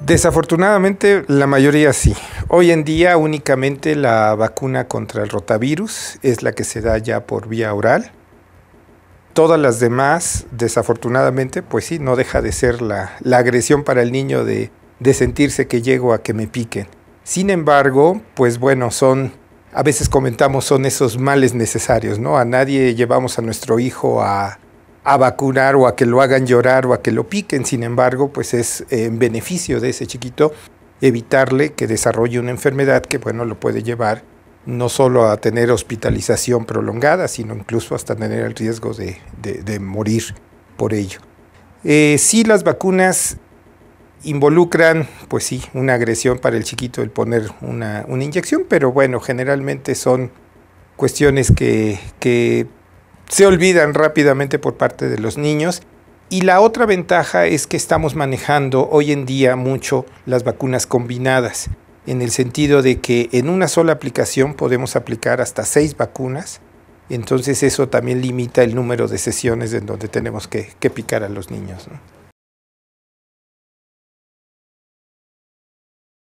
Desafortunadamente, la mayoría sí. Hoy en día únicamente la vacuna contra el rotavirus es la que se da ya por vía oral. Todas las demás, desafortunadamente, pues sí, no deja de ser la, agresión para el niño de, de sentirse que llego a que me piquen. Sin embargo, pues bueno, son a veces comentamos son esos males necesarios, ¿no? A nadie llevamos a nuestro hijo a, vacunar o a que lo hagan llorar o a que lo piquen, sin embargo, pues es en beneficio de ese chiquito evitarle que desarrolle una enfermedad que, bueno, lo puede llevar no solo a tener hospitalización prolongada, sino incluso hasta tener el riesgo de, morir por ello. Eh, sí, las vacunas involucran, pues sí, una agresión para el chiquito el poner una, inyección, pero bueno, generalmente son cuestiones que, se olvidan rápidamente por parte de los niños. Y la otra ventaja es que estamos manejando hoy en día mucho las vacunas combinadas, en el sentido de que en una sola aplicación podemos aplicar hasta seis vacunas, entonces eso también limita el número de sesiones en donde tenemos que, que picar a los niños. ¿no?